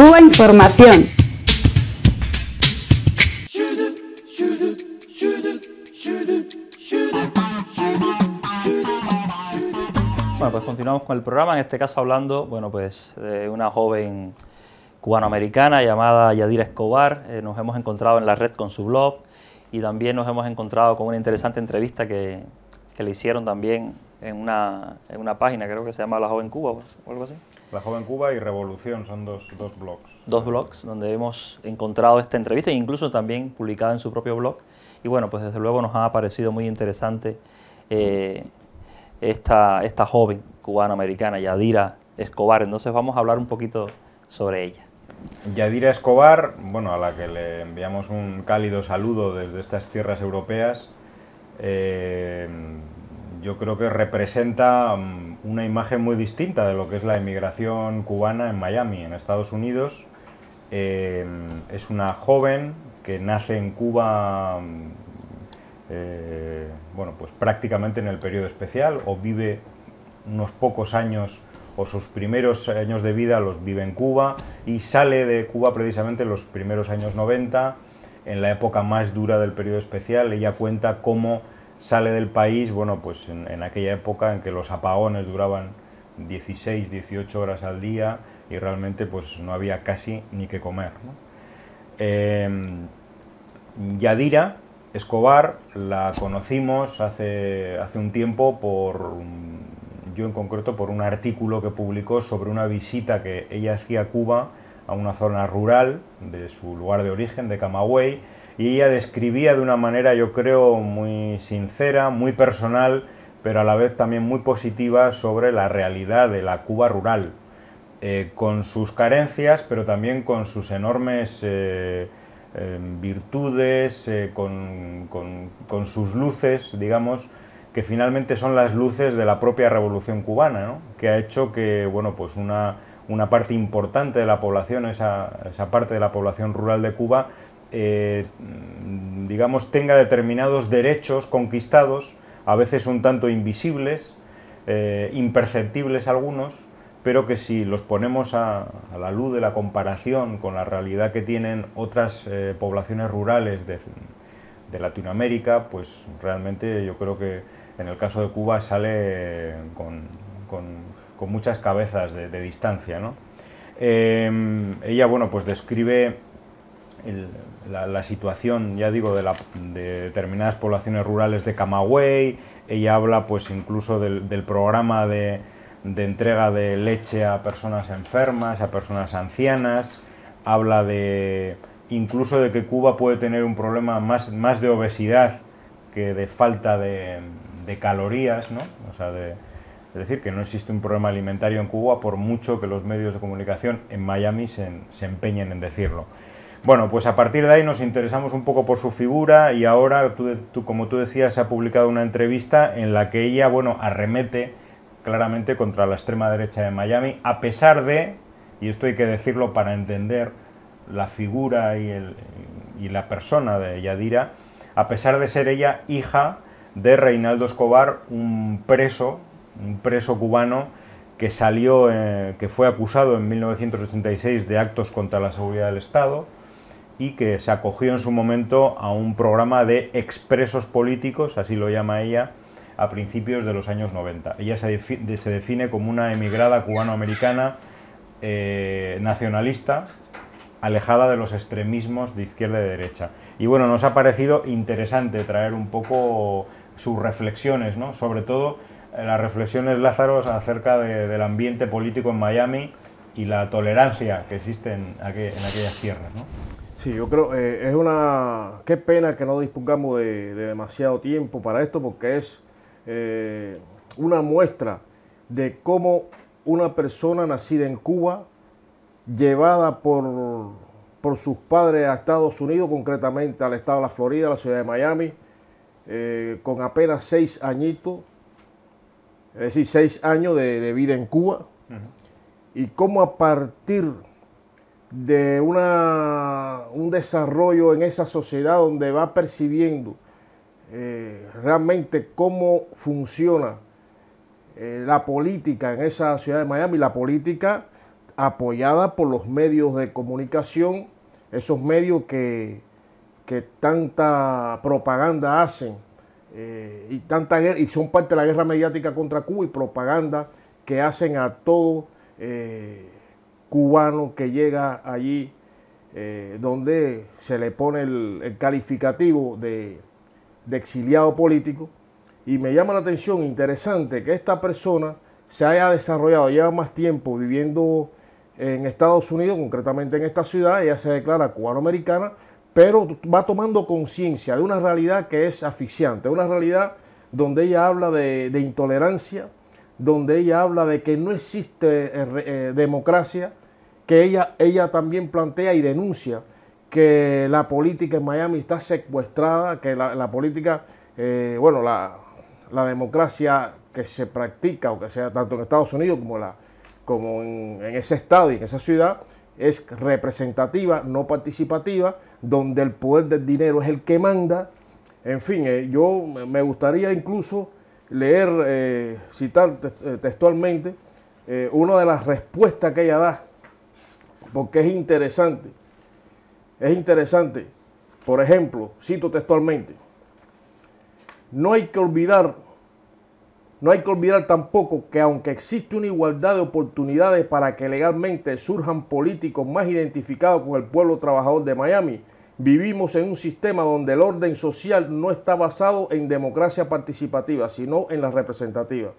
Cuba Información. Bueno, pues continuamos con el programa, en este caso hablando, bueno, pues de una joven cubanoamericana llamada Yadira Escobar. Eh, nos hemos encontrado en la red con su blog y también nos hemos encontrado con una interesante entrevista que, le hicieron también en una, en una página, creo que se llama La Joven Cuba o algo así. La joven Cuba y Revolución son dos, blogs. Dos blogs donde hemos encontrado esta entrevista e incluso también publicada en su propio blog. Y bueno, pues desde luego nos ha parecido muy interesante eh, esta, esta joven cubana-americana, Yadira Escobar. Entonces vamos a hablar un poquito sobre ella. Yadira Escobar, bueno, a la que le enviamos un cálido saludo desde estas tierras europeas. Eh, yo creo que representa mm, una imagen muy distinta de lo que es la emigración cubana en Miami, en Estados Unidos. Eh, es una joven que nace en Cuba, mm, eh, bueno, pues prácticamente en el periodo especial, o vive unos pocos años o sus primeros años de vida los vive en Cuba y sale de Cuba precisamente en los primeros años 90, en la época más dura del periodo especial. Ella cuenta cómo sale del país, bueno, pues en, aquella época en que los apagones duraban 16, 18 horas al día y realmente pues no había casi ni que comer. Em, Yadira Escobar la conocimos hace, hace un tiempo por, yo en concreto, por un artículo que publicó sobre una visita que ella hacía a Cuba a una zona rural de su lugar de origen, de Camagüey, y ella describía de una manera, yo creo, muy sincera, muy personal, pero a la vez también muy positiva sobre la realidad de la Cuba rural, eh, con sus carencias, pero también con sus enormes eh, em, virtudes, eh, con, sus luces, digamos, que finalmente son las luces de la propia revolución cubana, que ha hecho que, bueno, pues una, una parte importante de la población, esa parte de la población rural de Cuba, eh, digamos, tenga determinados derechos conquistados, a veces un tanto invisibles, eh, imperceptibles algunos, pero que si los ponemos a, la luz de la comparación con la realidad que tienen otras eh, poblaciones rurales de, Latinoamérica, pues realmente yo creo que en el caso de Cuba sale con, muchas cabezas de, distancia. ella, bueno, pues describe el, la, situación, ya digo, de, determinadas poblaciones rurales de Camagüey, ella habla pues incluso del, programa de, de, entrega de leche a personas enfermas, a personas ancianas, habla de incluso de que Cuba puede tener un problema más, de obesidad que de falta de, calorías, ¿no? O sea, de, es decir, que no existe un problema alimentario en Cuba por mucho que los medios de comunicación en Miami se empeñen en decirlo. Bueno, pues a partir de ahí nos interesamos un poco por su figura y ahora, tú, como tú decías, se ha publicado una entrevista en la que ella, bueno, arremete claramente contra la extrema derecha de Miami, a pesar de, y esto hay que decirlo para entender la figura y, la persona de Yadira, a pesar de ser ella hija de Reinaldo Escobar, un preso, un preso cubano que salió, eh, que fue acusado en 1986 de actos contra la seguridad del Estado, y que se acogió en su momento a un programa de expresos políticos, así lo llama ella, a principios de los años 90. Ella se, define como una emigrada cubanoamericana eh, nacionalista, alejada de los extremismos de izquierda y de derecha. Y bueno, nos ha parecido interesante traer un poco sus reflexiones, sobre todo eh, las reflexiones Lázaro acerca del ambiente político en Miami y la tolerancia que existe en, aquellas tierras. Sí, yo creo, eh, es una, qué pena que no dispongamos de, demasiado tiempo para esto porque es eh, una muestra de cómo una persona nacida en Cuba, llevada por, por sus padres a Estados Unidos, concretamente al estado de la Florida, a la ciudad de Miami, eh, con apenas seis añitos, es decir, seis años de, vida en Cuba, y cómo a partir de un desarrollo en esa sociedad donde va percibiendo eh, realmente cómo funciona eh, la política en esa ciudad de Miami, la política apoyada por los medios de comunicación, esos medios que, tanta propaganda hacen eh, y, tanta, y son parte de la guerra mediática contra Cuba y propaganda que hacen a todo cubano que llega allí, eh, donde se le pone el, calificativo de, exiliado político. Y me llama la atención, interesante, que esta persona se haya desarrollado, lleva más tiempo viviendo en Estados Unidos, concretamente en esta ciudad, ella se declara cubano-americana, pero va tomando conciencia de una realidad que es asfixiante, una realidad donde ella habla de, intolerancia, donde ella habla de que no existe eh, eh, democracia, que ella, ella también plantea y denuncia que la política en Miami está secuestrada, que la, política, eh, bueno, la, democracia que se practica, o que sea tanto en Estados Unidos como, la, como en, ese estado y en esa ciudad, es representativa, no participativa, donde el poder del dinero es el que manda. En fin, eh, yo me gustaría incluso leer, eh, citar textualmente, una de las respuestas que ella da porque es interesante. Es interesante. Por ejemplo, cito textualmente, no hay que olvidar, no hay que olvidar tampoco que aunque existe una igualdad de oportunidades para que legalmente surjan políticos más identificados con el pueblo trabajador de Miami, Vivimos en un sistema donde el orden social no está basado en democracia participativa, sino en la representativa.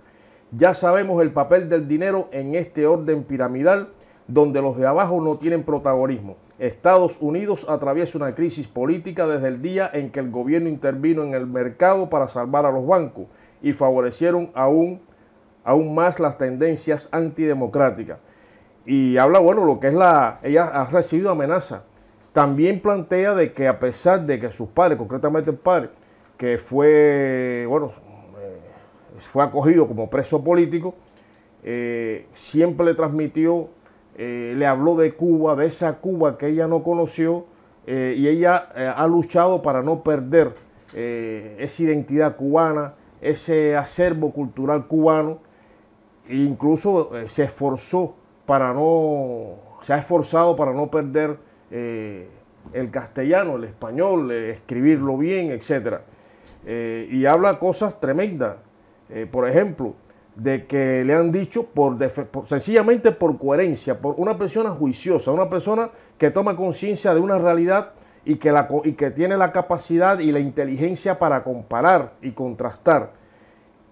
Ya sabemos el papel del dinero en este orden piramidal donde los de abajo no tienen protagonismo. Estados Unidos atraviesa una crisis política desde el día en que el gobierno intervino en el mercado para salvar a los bancos y favorecieron aún, aún más las tendencias antidemocráticas. Y habla, bueno, lo que es la... Ella ha recibido amenaza. También plantea de que a pesar de que sus padres, concretamente el padre, que fue, bueno, eh, fue acogido como preso político, eh, siempre le transmitió eh, le habló de Cuba, de esa Cuba que ella no conoció eh, y ella eh, ha luchado para no perder esa identidad cubana, ese acervo cultural cubano, e incluso se esforzó para no, se ha esforzado para no perder el castellano, el español, escribirlo bien, etc. y habla cosas tremendas. por ejemplo, de que le han dicho por, sencillamente por coherencia, por una persona juiciosa, una persona que toma conciencia de una realidad y que, la, que tiene la capacidad y la inteligencia para comparar y contrastar.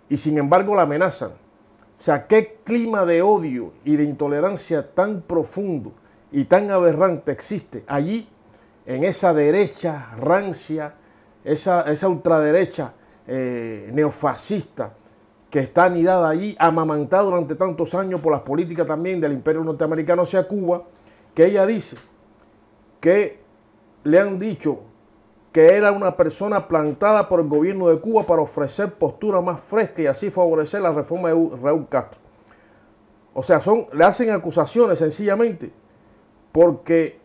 Y sin embargo la amenazan. O sea, qué clima de odio y de intolerancia tan profundo y tan aberrante existe allí, en esa derecha rancia, esa, ultraderecha eh, neofascista que está anidada allí, amamantada durante tantos años por las políticas también del imperio norteamericano hacia Cuba, que ella dice que le han dicho que era una persona plantada por el gobierno de Cuba para ofrecer postura más fresca y así favorecer la reforma de Raúl Castro. O sea, son, le hacen acusaciones sencillamente porque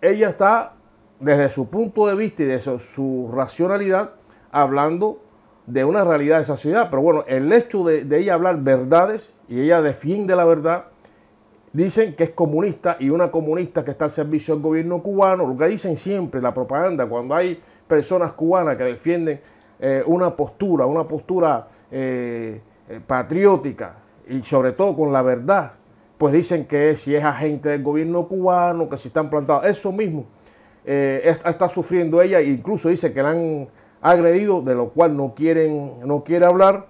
ella está desde su punto de vista y de su racionalidad hablando de una realidad de esa ciudad. Pero bueno, el hecho de, ella hablar verdades y ella defiende la verdad, dicen que es comunista y una comunista que está al servicio del gobierno cubano, lo que dicen siempre, la propaganda, cuando hay personas cubanas que defienden eh, una postura, una postura eh, eh, patriótica y sobre todo con la verdad, pues dicen que si es agente del gobierno cubano, que si están plantados, eso mismo está, sufriendo ella, e incluso dice que la han agredido, de lo cual no, quieren, no quiere hablar.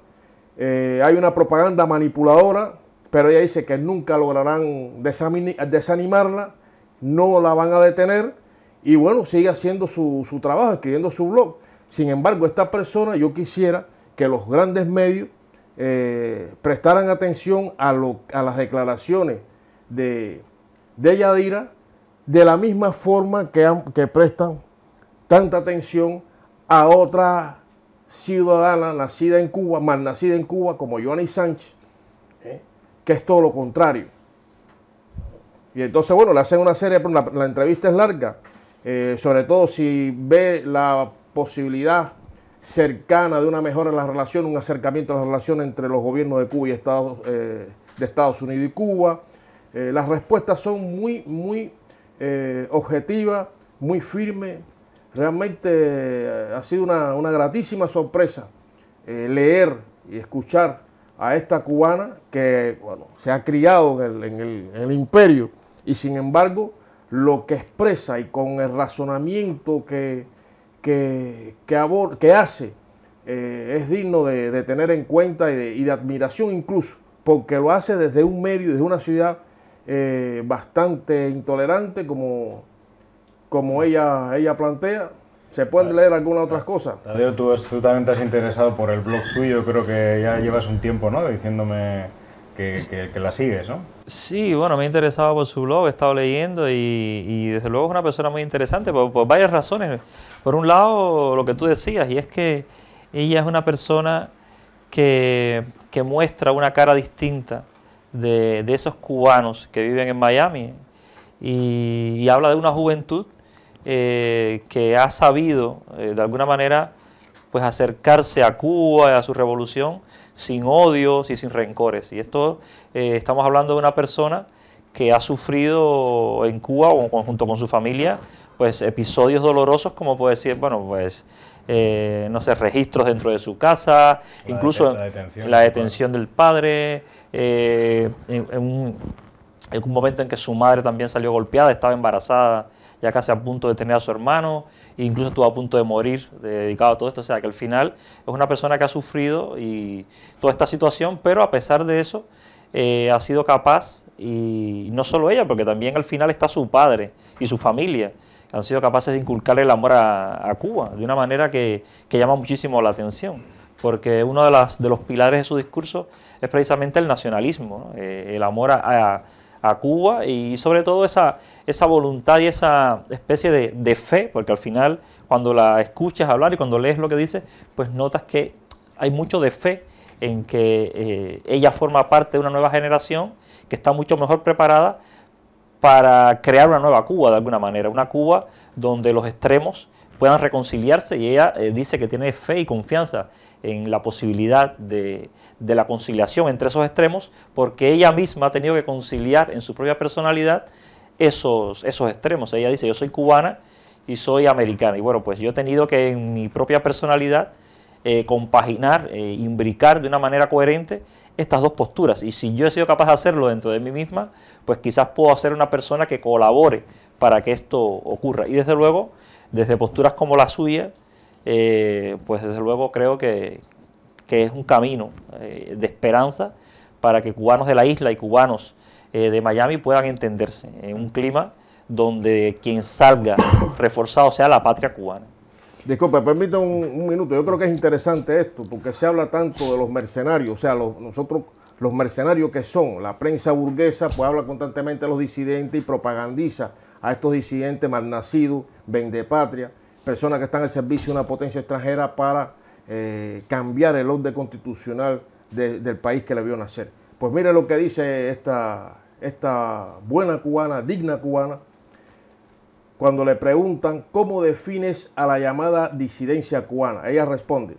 Eh, hay una propaganda manipuladora, pero ella dice que nunca lograrán desanimarla, no la van a detener y bueno, sigue haciendo su, trabajo, escribiendo su blog. Sin embargo, esta persona yo quisiera que los grandes medios eh, prestaran atención a, las declaraciones de, de Yadira de la misma forma que, que prestan tanta atención a otra ciudadana nacida en Cuba, mal nacida en Cuba, como Joanny Sánchez, ¿eh? que es todo lo contrario. Y entonces, bueno, le hacen una serie, pero la, entrevista es larga, eh, sobre todo si ve la posibilidad cercana de una mejora en la relación, un acercamiento a la relación entre los gobiernos de Cuba y Estados, eh, de Estados Unidos y Cuba. las respuestas son muy, muy objetivas, muy firmes, Realmente eh, ha sido una, gratísima sorpresa eh, leer y escuchar a esta cubana que se ha criado en el, imperio y sin embargo lo que expresa y con el razonamiento que, que, hace eh, es digno de, tener en cuenta y de, admiración incluso, porque lo hace desde un medio, desde una ciudad bastante intolerante como como ella, ella plantea. ¿Se pueden leer algunas otras cosas? Tadeo, tú, tú, también te has interesado por el blog suyo, creo que ya llevas un tiempo, ¿no? Diciéndome que, que, la sigues, ¿no? Sí, bueno, me he interesado por su blog, he estado leyendo y, desde luego es una persona muy interesante por, varias razones. Por un lado, lo que tú decías, y es que ella es una persona que, que muestra una cara distinta de, de, esos cubanos que viven en Miami y, y habla de una juventud eh, que ha sabido, eh, de alguna manera, pues acercarse a Cuba y a su revolución sin odios y sin rencores. Y esto eh, estamos hablando de una persona que ha sufrido en Cuba, o junto con su familia, pues episodios dolorosos como puede decir, bueno, pues no sé, registros dentro de su casa, incluso la detención, del padre, en, en, un, momento en que su madre también salió golpeada, estaba embarazada ya casi a punto de tener a su hermano, incluso estuvo a punto de morir dedicado a todo esto. O sea, que al final es una persona que ha sufrido y toda esta situación, pero a pesar de eso, eh, ha sido capaz, y no solo ella, porque también al final está su padre y su familia, han sido capaces de inculcarle el amor a, Cuba de una manera que, llama muchísimo la atención, porque uno de, las, de los pilares de su discurso es precisamente el nacionalismo, eh, el amor a a Cuba y sobre todo esa, esa voluntad y esa especie de, fe, porque al final cuando la escuchas hablar y cuando lees lo que dice, pues notas que hay mucho de fe en que eh, ella forma parte de una nueva generación que está mucho mejor preparada para crear una nueva Cuba de alguna manera, una Cuba donde los extremos puedan reconciliarse y ella eh, dice que tiene fe y confianza en la posibilidad de, de, la conciliación entre esos extremos porque ella misma ha tenido que conciliar en su propia personalidad esos, esos extremos. Ella dice, yo soy cubana y soy americana. Y bueno, pues yo he tenido que en mi propia personalidad eh, compaginar, eh, imbricar de una manera coherente estas dos posturas. Y si yo he sido capaz de hacerlo dentro de mí misma, pues quizás puedo ser una persona que colabore para que esto ocurra. Y desde luego desde posturas como la suya, eh, pues desde luego creo que, es un camino eh, de esperanza para que cubanos de la isla y cubanos eh, de Miami puedan entenderse en un clima donde quien salga reforzado sea la patria cubana. Disculpe, permítame un, minuto. Yo creo que es interesante esto, porque se habla tanto de los mercenarios, o sea, los, nosotros los mercenarios que son, la prensa burguesa pues habla constantemente de los disidentes y propagandiza a estos disidentes malnacidos, patria personas que están al servicio de una potencia extranjera para eh, cambiar el orden constitucional del país que le vio nacer. Pues mire lo que dice esta, esta buena cubana, digna cubana, cuando le preguntan cómo defines a la llamada disidencia cubana. Ella responde,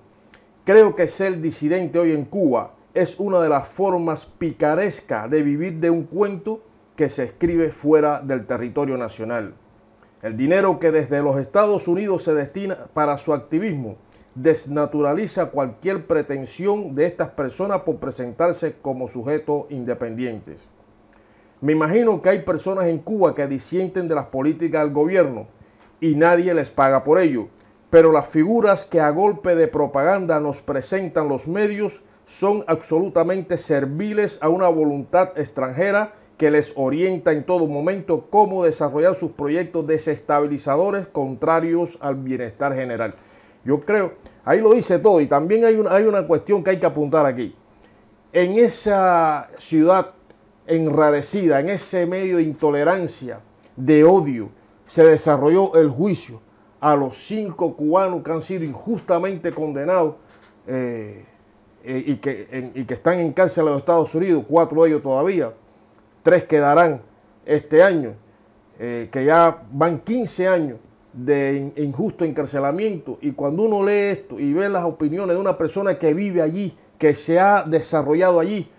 creo que ser disidente hoy en Cuba es una de las formas picarescas de vivir de un cuento que se escribe fuera del territorio nacional. El dinero que desde los Estados Unidos se destina para su activismo desnaturaliza cualquier pretensión de estas personas por presentarse como sujetos independientes. Me imagino que hay personas en Cuba que disienten de las políticas del gobierno y nadie les paga por ello, pero las figuras que a golpe de propaganda nos presentan los medios son absolutamente serviles a una voluntad extranjera que les orienta en todo momento cómo desarrollar sus proyectos desestabilizadores contrarios al bienestar general. Yo creo, ahí lo dice todo y también hay una, hay una cuestión que hay que apuntar aquí. En esa ciudad enrarecida, en ese medio de intolerancia, de odio, se desarrolló el juicio a los cinco cubanos que han sido injustamente condenados eh, eh, y, que, que están en cárcel en los Estados Unidos, cuatro de ellos todavía, tres quedarán este año, eh, que ya van 15 años de injusto encarcelamiento. Y cuando uno lee esto y ve las opiniones de una persona que vive allí, que se ha desarrollado allí,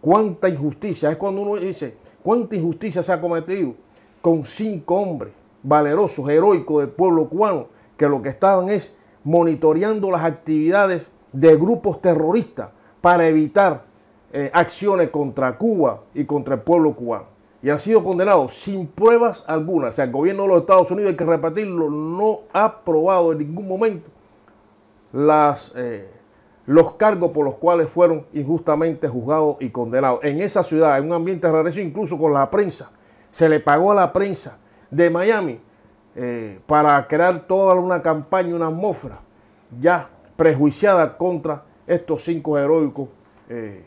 cuánta injusticia, es cuando uno dice, cuánta injusticia se ha cometido con cinco hombres valerosos, heroicos del pueblo cubano, que lo que estaban es monitoreando las actividades de grupos terroristas para evitar eh, acciones contra Cuba y contra el pueblo cubano. Y han sido condenados sin pruebas alguna. O sea, el gobierno de los Estados Unidos, hay que repetirlo, no ha probado en ningún momento las, eh, los cargos por los cuales fueron injustamente juzgados y condenados. En esa ciudad, en un ambiente de incluso con la prensa. Se le pagó a la prensa de Miami eh, para crear toda una campaña, una atmósfera ya prejuiciada contra estos cinco heroicos. Eh,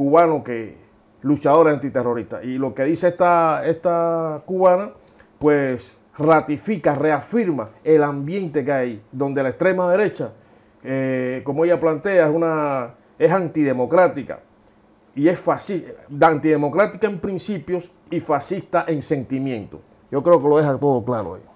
cubano que luchadora antiterrorista Y lo que dice esta, esta cubana, pues ratifica, reafirma el ambiente que hay, donde la extrema derecha, eh, como ella plantea, es, una, es antidemocrática y es fascista, antidemocrática en principios y fascista en sentimiento. Yo creo que lo deja todo claro ahí.